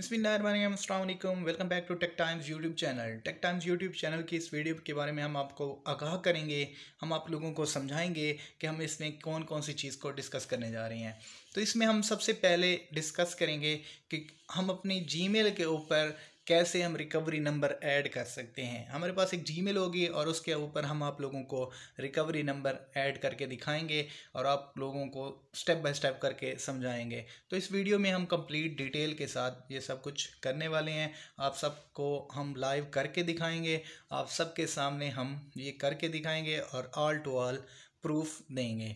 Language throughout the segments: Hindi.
बसमिलीम welcome back to Tech Times YouTube channel Tech Times YouTube channel की इस वीडियो के बारे में हम आपको आगाह करेंगे हम आप लोगों को समझाएंगे कि हम इसमें कौन कौन सी चीज़ को डिस्कस करने जा रहे हैं तो इसमें हम सबसे पहले डिस्कस करेंगे कि हम अपनी जीमेल के ऊपर कैसे हम रिकवरी नंबर ऐड कर सकते हैं हमारे पास एक जीमेल होगी और उसके ऊपर हम आप लोगों को रिकवरी नंबर ऐड करके दिखाएंगे और आप लोगों को स्टेप बाय स्टेप करके समझाएंगे तो इस वीडियो में हम कंप्लीट डिटेल के साथ ये सब कुछ करने वाले हैं आप सबको हम लाइव करके दिखाएंगे आप सबके सामने हम ये करके दिखाएंगे और ऑल टू ऑल प्रूफ देंगे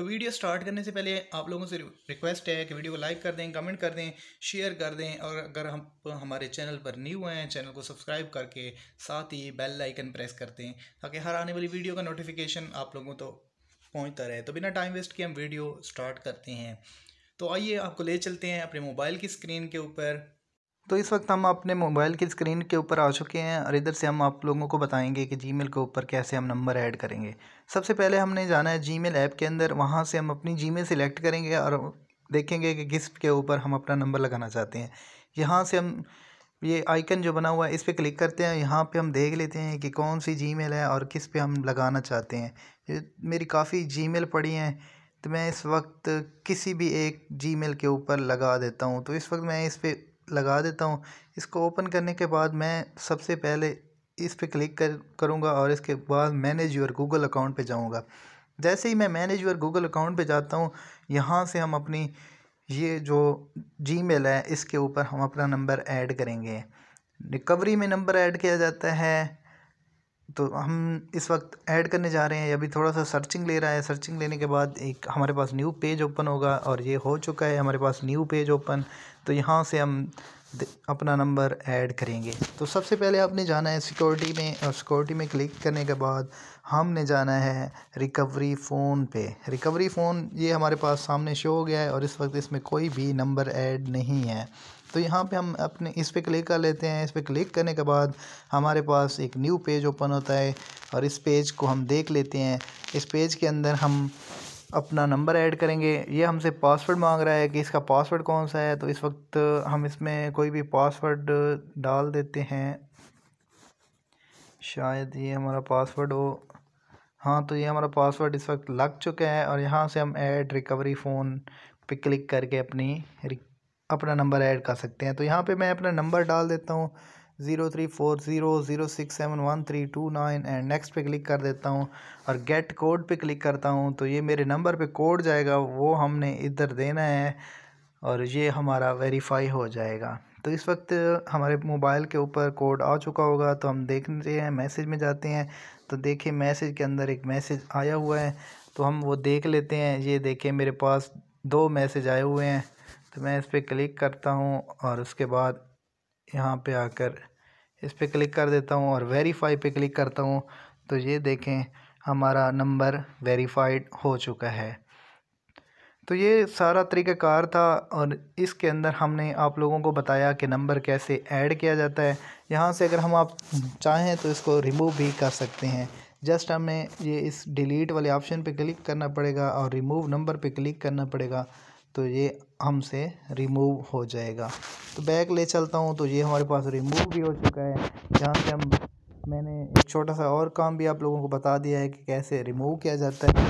तो वीडियो स्टार्ट करने से पहले आप लोगों से रिक्वेस्ट है कि वीडियो को लाइक कर दें कमेंट कर दें शेयर कर दें और अगर हम हमारे चैनल पर न्यू हैं चैनल को सब्सक्राइब करके साथ ही बेल लाइकन प्रेस कर दें ताकि हर आने वाली वीडियो का नोटिफिकेशन आप लोगों तो पहुँचता रहे तो बिना टाइम वेस्ट किए हम वीडियो स्टार्ट करते हैं तो आइए आपको ले चलते हैं अपने मोबाइल की स्क्रीन के ऊपर तो इस वक्त हम अपने मोबाइल की स्क्रीन के ऊपर आ चुके हैं और इधर से हम आप लोगों को बताएंगे कि जीमेल के ऊपर कैसे हम नंबर ऐड करेंगे सबसे पहले हमने जाना है जीमेल ऐप के अंदर वहाँ से हम अपनी जीमेल सेलेक्ट करेंगे और देखेंगे कि किस के ऊपर हम अपना नंबर लगाना चाहते हैं यहाँ से हम ये आइकन जो बना हुआ है इस पर क्लिक करते हैं यहाँ पर हम देख लेते हैं कि कौन सी जी है और किस पर हम लगाना चाहते हैं मेरी काफ़ी जी पड़ी हैं तो मैं इस वक्त किसी भी एक जी के ऊपर लगा देता हूँ तो इस वक्त मैं इस पर लगा देता हूँ इसको ओपन करने के बाद मैं सबसे पहले इस पर क्लिक कर करूँगा और इसके बाद मैनेज योर गूगल अकाउंट पे जाऊँगा जैसे ही मैं मैनेज योर गूगल अकाउंट पे जाता हूँ यहाँ से हम अपनी ये जो जी है इसके ऊपर हम अपना नंबर ऐड करेंगे रिकवरी में नंबर ऐड किया जाता है तो हम इस वक्त ऐड करने जा रहे हैं अभी थोड़ा सा सर्चिंग ले रहा है सर्चिंग लेने के बाद एक हमारे पास न्यू पेज ओपन होगा और ये हो चुका है हमारे पास न्यू पेज ओपन तो यहाँ से हम अपना नंबर ऐड करेंगे तो सबसे पहले आपने जाना है सिक्योरिटी में और सिक्योरिटी में क्लिक करने के बाद हमने जाना है रिकवरी फ़ोन पे रिकवरी फ़ोन ये हमारे पास सामने शो हो गया है और इस वक्त इसमें कोई भी नंबर ऐड नहीं है तो यहाँ पे हम अपने इस पर क्लिक कर लेते हैं इस पर क्लिक करने के बाद हमारे पास एक न्यू पेज ओपन होता है और इस पेज को हम देख लेते हैं इस पेज के अंदर हम अपना नंबर ऐड करेंगे ये हमसे पासवर्ड मांग रहा है कि इसका पासवर्ड कौन सा है तो इस वक्त हम इसमें कोई भी पासवर्ड डाल देते हैं शायद ये हमारा पासवर्ड हो हाँ तो ये हमारा पासवर्ड इस वक्त लग चुका है और यहाँ से हम ऐड रिकवरी फ़ोन पे क्लिक करके अपनी अपना नंबर ऐड कर सकते हैं तो यहाँ पे मैं अपना नंबर डाल देता हूँ zero three four zero zero six seven one three two nine and next पे क्लिक कर देता हूँ और गेट कोड पे क्लिक करता हूँ तो ये मेरे नंबर पे कोड जाएगा वो हमने इधर देना है और ये हमारा वेरीफाई हो जाएगा तो इस वक्त हमारे मोबाइल के ऊपर कोड आ चुका होगा तो हम देखते हैं मैसेज में जाते हैं तो देखिए मैसेज के अंदर एक मैसेज आया हुआ है तो हम वो देख लेते हैं ये देखिए मेरे पास दो मैसेज आए हुए हैं तो मैं इस पर क्लिक करता हूँ और उसके बाद यहाँ पे आकर इस पर क्लिक कर देता हूँ और वेरीफाई पे क्लिक करता हूँ तो ये देखें हमारा नंबर वेरीफाइड हो चुका है तो ये सारा कार था और इसके अंदर हमने आप लोगों को बताया कि नंबर कैसे ऐड किया जाता है यहाँ से अगर हम आप चाहें तो इसको रिमूव भी कर सकते हैं जस्ट हमें ये इस डिलीट वाले ऑप्शन पे क्लिक करना पड़ेगा और रिमूव नंबर पे क्लिक करना पड़ेगा तो ये हमसे रिमूव हो जाएगा तो बैग ले चलता हूँ तो ये हमारे पास रिमूव भी हो चुका है जहाँ से हम मैंने एक छोटा सा और काम भी आप लोगों को बता दिया है कि कैसे रिमूव किया जाता है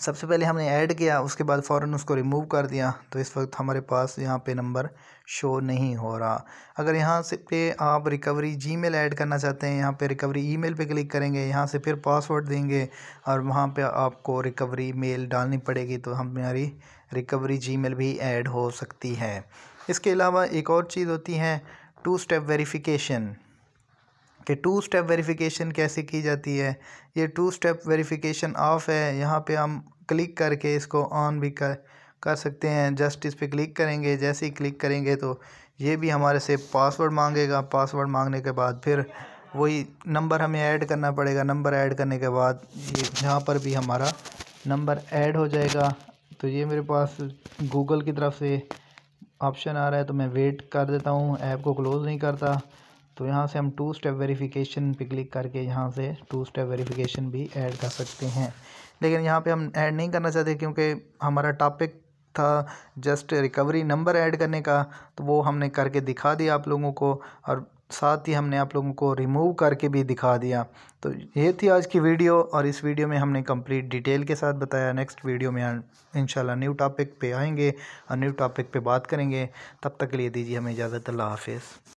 सबसे पहले हमने ऐड किया उसके बाद फ़ौर उसको रिमूव कर दिया तो इस वक्त हमारे पास यहाँ पे नंबर शो नहीं हो रहा अगर यहाँ से पे आप रिकवरी जीमेल ऐड करना चाहते हैं यहाँ पे रिकवरी ईमेल पे क्लिक करेंगे यहाँ से फिर पासवर्ड देंगे और वहाँ पे आपको रिकवरी मेल डालनी पड़ेगी तो हमारी रिकवरी मेल भी ऐड हो सकती है इसके अलावा एक और चीज़ होती है टू स्टेप वेरीफिकेशन कि टू स्टेप वेरिफिकेशन कैसे की जाती है ये टू स्टेप वेरिफिकेशन ऑफ़ है यहाँ पे हम क्लिक करके इसको ऑन भी कर कर सकते हैं जस्ट इस पर क्लिक करेंगे जैसे ही क्लिक करेंगे तो ये भी हमारे से पासवर्ड मांगेगा पासवर्ड मांगने के बाद फिर वही नंबर हमें ऐड करना पड़ेगा नंबर ऐड करने के बाद ये यहाँ पर भी हमारा नंबर ऐड हो जाएगा तो ये मेरे पास गूगल की तरफ से ऑप्शन आ रहा है तो मैं वेट कर देता हूँ ऐप को क्लोज़ नहीं करता तो यहाँ से हम टू स्टेप वेरिफिकेशन पे क्लिक करके यहाँ से टू स्टेप वेरिफिकेशन भी ऐड कर सकते हैं लेकिन यहाँ पे हम ऐड नहीं करना चाहते क्योंकि हमारा टॉपिक था जस्ट रिकवरी नंबर ऐड करने का तो वो हमने करके दिखा दिया आप लोगों को और साथ ही हमने आप लोगों को रिमूव करके भी दिखा दिया तो ये थी आज की वीडियो और इस वीडियो में हमने कंप्लीट डिटेल के साथ बताया नेक्स्ट वीडियो में इंशाल्लाह न्यू टॉपिक पे आएंगे और न्यू टॉपिक पे बात करेंगे तब तक के लिए दीजिए हमें इजाज़त अल्लाह हाफिज़